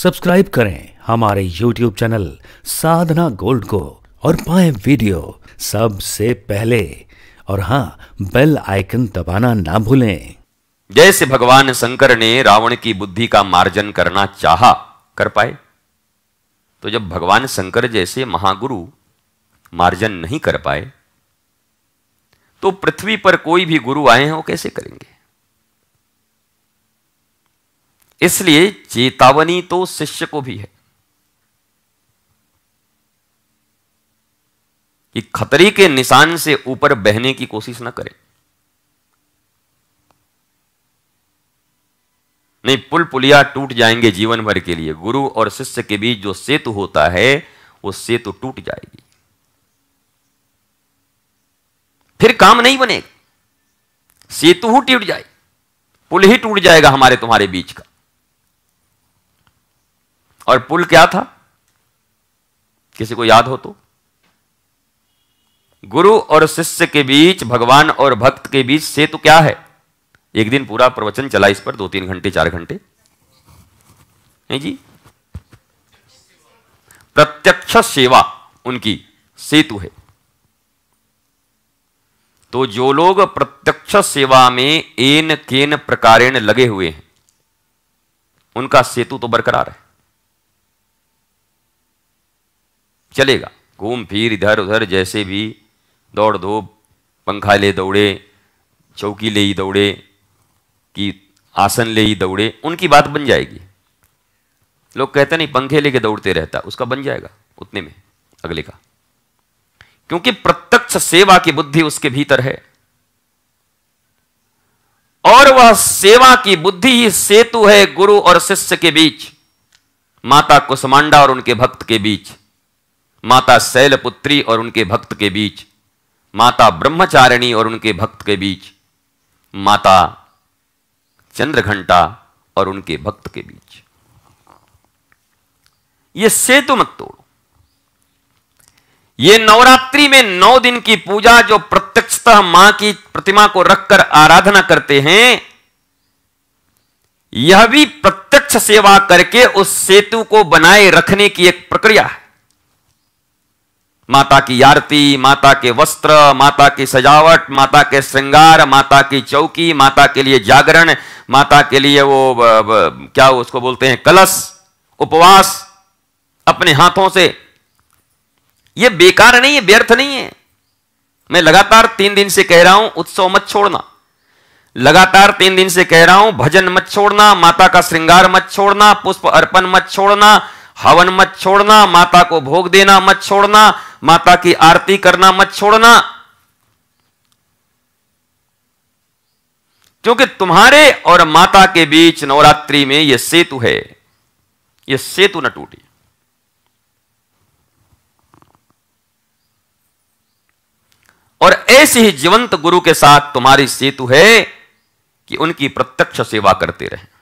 subscribe करें हमारे YouTube channel साधना gold को और पाएं वीडियो सबसे पहले और हाँ बेल आइकन दबाना ना भूलें जैसे भगवान शंकर ने रावण की बुद्धि का मार्जन करना चाहा कर पाए तो जब भगवान शंकर जैसे महागुरु मार्जन नहीं कर पाए तो पृथ्वी पर कोई भी गुरु आए हैं वो कैसे करेंगे इसलिए चेतावनी तो शिष्य को भी है कि खतरे के निशान से ऊपर बहने की कोशिश ना करें नहीं पुल पुलिया टूट जाएंगे जीवन भर के लिए गुरु और शिष्य के बीच जो सेतु होता है वो सेतु टूट जाएगी फिर काम नहीं बनेगा सेतु ही टूट जाए पुल ही टूट जाएगा हमारे तुम्हारे बीच का और पुल क्या था किसी को याद हो तो गुरु और शिष्य के बीच भगवान और भक्त के बीच सेतु क्या है एक दिन पूरा प्रवचन चला इस पर दो तीन घंटे चार घंटे नहीं जी प्रत्यक्ष सेवा उनकी सेतु है तो जो लोग प्रत्यक्ष सेवा में एन केन प्रकारेण लगे हुए हैं उनका सेतु तो बरकरार है चलेगा घूम फिर इधर उधर जैसे भी दौड़ धूप पंखा ले दौड़े चौकी ले ही दौड़े कि आसन ले ही दौड़े उनकी बात बन जाएगी लोग कहते नहीं पंखे लेके दौड़ते रहता उसका बन जाएगा उतने में अगले का क्योंकि प्रत्यक्ष सेवा की बुद्धि उसके भीतर है और वह सेवा की बुद्धि ही सेतु है गुरु और शिष्य के बीच माता कुसमांडा और उनके भक्त के बीच माता शैलपुत्री और उनके भक्त के बीच माता ब्रह्मचारिणी और उनके भक्त के बीच माता चंद्रघंटा और उनके भक्त के बीच ये सेतु मत तोड़ो ये नवरात्रि में नौ दिन की पूजा जो प्रत्यक्षतः मां की प्रतिमा को रखकर आराधना करते हैं यह भी प्रत्यक्ष सेवा करके उस सेतु को बनाए रखने की एक प्रक्रिया है माता की आरती माता के वस्त्र माता की सजावट माता के श्रृंगार माता की चौकी माता के लिए जागरण माता के लिए वो ब, ब, क्या उसको बोलते हैं कलश उपवास अपने हाथों से ये बेकार नहीं है व्यर्थ नहीं है मैं लगातार तीन दिन से कह रहा हूं उत्सव मत छोड़ना लगातार तीन दिन से कह रहा हूं भजन मत छोड़ना माता का श्रृंगार मत छोड़ना पुष्प अर्पण मत छोड़ना हवन मत छोड़ना माता को भोग देना मत छोड़ना माता की आरती करना मत छोड़ना क्योंकि तुम्हारे और माता के बीच नवरात्रि में यह सेतु है यह सेतु न टूटी और ऐसे ही जीवंत गुरु के साथ तुम्हारी सेतु है कि उनकी प्रत्यक्ष सेवा करते रहें